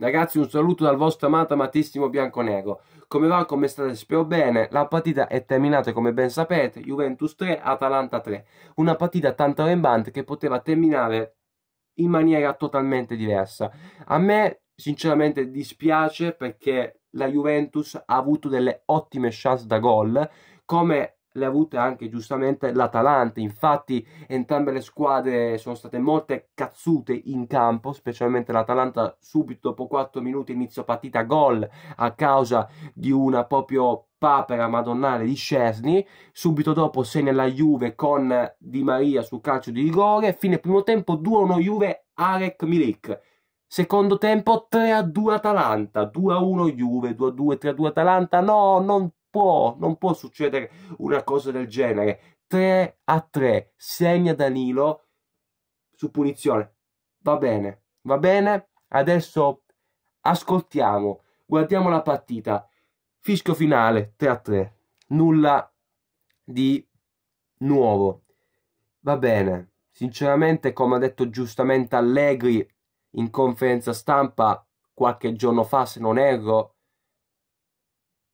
Ragazzi, un saluto dal vostro amato amatissimo Bianconero. Come va? Come state? Spero bene. La partita è terminata, come ben sapete, Juventus 3, Atalanta 3. Una partita tanto rembante che poteva terminare in maniera totalmente diversa. A me, sinceramente, dispiace perché la Juventus ha avuto delle ottime chance da gol, come le ha avute anche giustamente l'Atalanta. Infatti, entrambe le squadre sono state molte cazzute in campo, specialmente l'Atalanta subito dopo 4 minuti inizio partita gol a causa di una proprio papera madonnale di Scesni. Subito dopo segna la Juve con Di Maria sul calcio di rigore. Fine primo tempo 2-1 Juve Arek Milik. Secondo tempo 3-2 Atalanta, 2-1 Juve, 2-2, 3-2 Atalanta. No, non può, non può succedere una cosa del genere. 3 a 3, segna Danilo su punizione. Va bene, va bene. Adesso ascoltiamo, guardiamo la partita. Fischio finale 3 a 3. Nulla di nuovo. Va bene. Sinceramente, come ha detto giustamente Allegri in conferenza stampa qualche giorno fa, se non erro,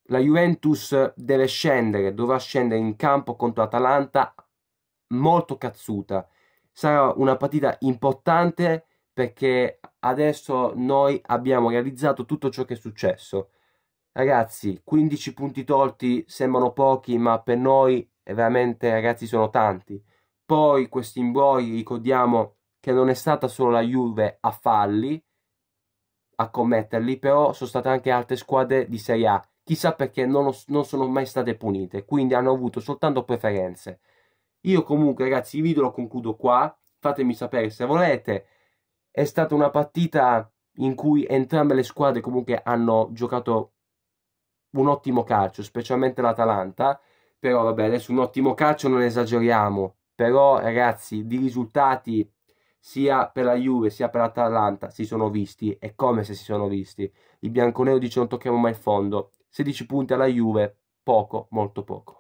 la Juventus deve scendere, dovrà scendere in campo contro Atalanta molto cazzuta. Sarà una partita importante perché adesso noi abbiamo realizzato tutto ciò che è successo. Ragazzi, 15 punti tolti sembrano pochi, ma per noi veramente ragazzi sono tanti. Poi questi imbrogli, ricordiamo che non è stata solo la Juve a falli, a commetterli, però sono state anche altre squadre di Serie A chissà perché non, non sono mai state punite, quindi hanno avuto soltanto preferenze. Io comunque ragazzi il video lo concludo qua, fatemi sapere se volete, è stata una partita in cui entrambe le squadre comunque hanno giocato un ottimo calcio, specialmente l'Atalanta, però vabbè adesso un ottimo calcio non esageriamo, però ragazzi di risultati sia per la Juve sia per l'Atalanta si sono visti, e come se si sono visti. I bianconeri dice non tocchiamo mai il fondo, 16 punti alla Juve, poco, molto poco.